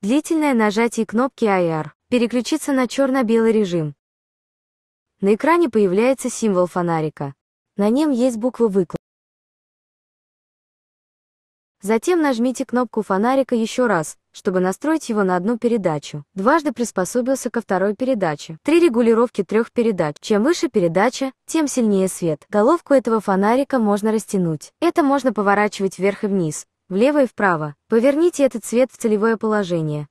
Длительное нажатие кнопки IR переключится на черно-белый режим. На экране появляется символ фонарика. На нем есть буквы выклад. Затем нажмите кнопку фонарика еще раз, чтобы настроить его на одну передачу. Дважды приспособился ко второй передаче. Три регулировки трех передач. Чем выше передача, тем сильнее свет. Головку этого фонарика можно растянуть. Это можно поворачивать вверх и вниз, влево и вправо. Поверните этот цвет в целевое положение.